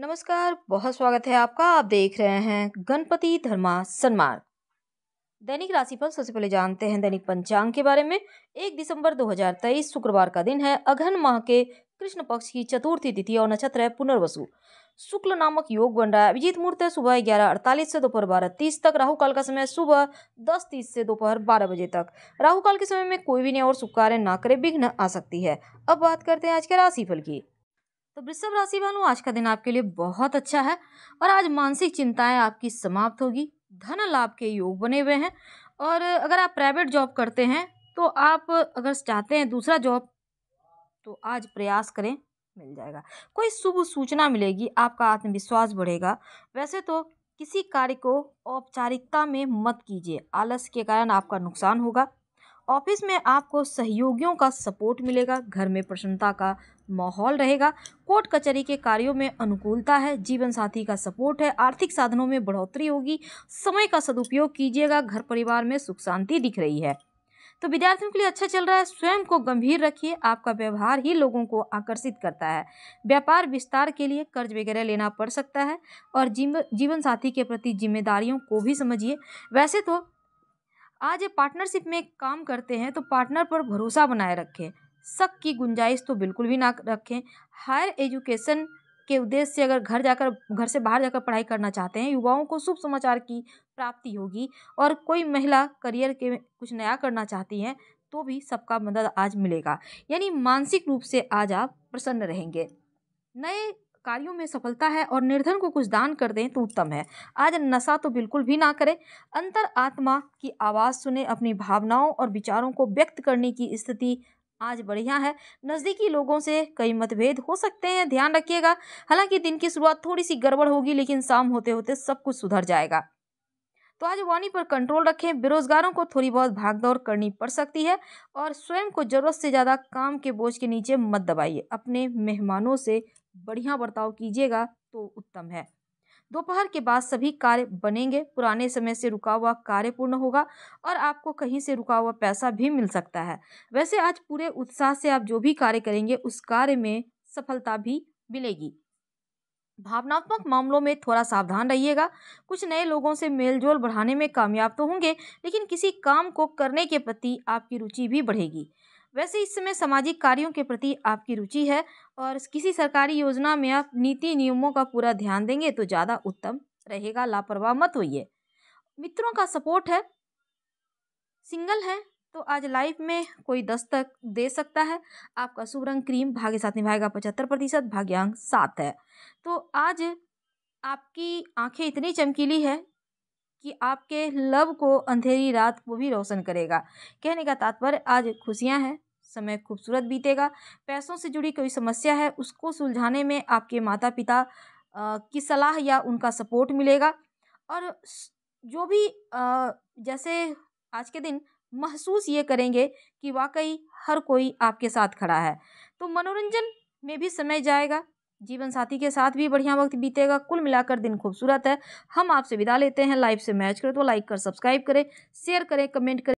नमस्कार बहुत स्वागत है आपका आप देख रहे हैं गणपति धर्मा सन्मार्ग दैनिक राशिफल सबसे पहले जानते हैं दैनिक पंचांग के बारे में एक दिसंबर 2023 शुक्रवार का दिन है अघन माह के कृष्ण पक्ष की चतुर्थी तिथि और नक्षत्र है पुनर्वसु शुक्ल नामक योग बन रहा है अभिजीत मुहूर्त है सुबह ग्यारह अड़तालीस से दोपहर बारह तीस तक राहु काल का समय सुबह दस तीस से दोपहर बारह बजे तक राहु काल के समय में कोई भी नया और शुभ कार्य ना करे विघ्न आ सकती है अब बात करते हैं आज के राशिफल की तो वृषभ राशि वालों आज का दिन आपके लिए बहुत अच्छा है और आज मानसिक चिंताएं आपकी समाप्त होगी धन लाभ के योग बने हुए हैं और अगर आप प्राइवेट जॉब करते हैं तो आप अगर चाहते हैं दूसरा जॉब तो आज प्रयास करें मिल जाएगा कोई शुभ सूचना मिलेगी आपका आत्मविश्वास बढ़ेगा वैसे तो किसी कार्य को औपचारिकता में मत कीजिए आलस के कारण आपका नुकसान होगा ऑफिस में आपको सहयोगियों का सपोर्ट मिलेगा घर में प्रसन्नता का माहौल रहेगा कोर्ट कचहरी के कार्यों में अनुकूलता है जीवन साथी का सपोर्ट है आर्थिक साधनों में बढ़ोतरी होगी समय का सदुपयोग कीजिएगा घर परिवार में सुख शांति दिख रही है तो विद्यार्थियों के लिए अच्छा चल रहा है स्वयं को गंभीर रखिए आपका व्यवहार ही लोगों को आकर्षित करता है व्यापार विस्तार के लिए कर्ज वगैरह लेना पड़ सकता है और जीवन साथी के प्रति जिम्मेदारियों को भी समझिए वैसे तो आज ये पार्टनरशिप में काम करते हैं तो पार्टनर पर भरोसा बनाए रखें शक की गुंजाइश तो बिल्कुल भी ना रखें हायर एजुकेशन के उद्देश्य से अगर घर जाकर घर से बाहर जाकर पढ़ाई करना चाहते हैं युवाओं को शुभ समाचार की प्राप्ति होगी और कोई महिला करियर के कुछ नया करना चाहती हैं तो भी सबका मदद आज मिलेगा यानी मानसिक रूप से आज आप प्रसन्न रहेंगे नए कार्यों में सफलता है और निर्धन को कुछ दान कर दें तो उत्तम है आज नशा तो बिल्कुल भी ना करें अंतर आत्मा की आवाज़ सुने अपनी भावनाओं और विचारों को व्यक्त करने की स्थिति आज बढ़िया है नज़दीकी लोगों से कई मतभेद हो सकते हैं ध्यान रखिएगा हालांकि दिन की शुरुआत थोड़ी सी गड़बड़ होगी लेकिन शाम होते होते सब कुछ सुधर जाएगा तो आज वाणी पर कंट्रोल रखें बेरोजगारों को थोड़ी बहुत भागदौड़ करनी पड़ सकती है और स्वयं को जरूरत से ज़्यादा काम के बोझ के नीचे मत दबाइए अपने मेहमानों से बढ़िया बर्ताव कीजिएगा तो उत्तम है दोपहर के बाद सभी कार्य बनेंगे पुराने समय से रुका हुआ कार्य पूर्ण होगा और आपको कहीं से रुका हुआ पैसा भी मिल सकता है वैसे आज पूरे उत्साह से आप जो भी कार्य करेंगे उस कार्य में सफलता भी मिलेगी भावनात्मक मामलों में थोड़ा सावधान रहिएगा कुछ नए लोगों से मेलजोल बढ़ाने में कामयाब तो होंगे लेकिन किसी काम को करने के प्रति आपकी रुचि भी बढ़ेगी वैसे इस समय सामाजिक कार्यों के प्रति आपकी रुचि है और किसी सरकारी योजना में आप नीति नियमों का पूरा ध्यान देंगे तो ज़्यादा उत्तम रहेगा लापरवाह मत होइए मित्रों का सपोर्ट है सिंगल है तो आज लाइफ में कोई दस्तक दे सकता है आपका शुभ रंग क्रीम भाग्य साथ निभाएगा पचहत्तर प्रतिशत भाग्यांक सात है तो आज आपकी आंखें इतनी चमकीली है कि आपके लव को अंधेरी रात को भी रोशन करेगा कहने का तात्पर्य आज खुशियां हैं समय खूबसूरत बीतेगा पैसों से जुड़ी कोई समस्या है उसको सुलझाने में आपके माता पिता की सलाह या उनका सपोर्ट मिलेगा और जो भी जैसे आज के दिन महसूस ये करेंगे कि वाकई हर कोई आपके साथ खड़ा है तो मनोरंजन में भी समय जाएगा जीवन साथी के साथ भी बढ़िया वक्त बीतेगा कुल मिलाकर दिन खूबसूरत है हम आपसे विदा लेते हैं लाइव से मैच करें तो लाइक कर सब्सक्राइब करें शेयर करें कमेंट करें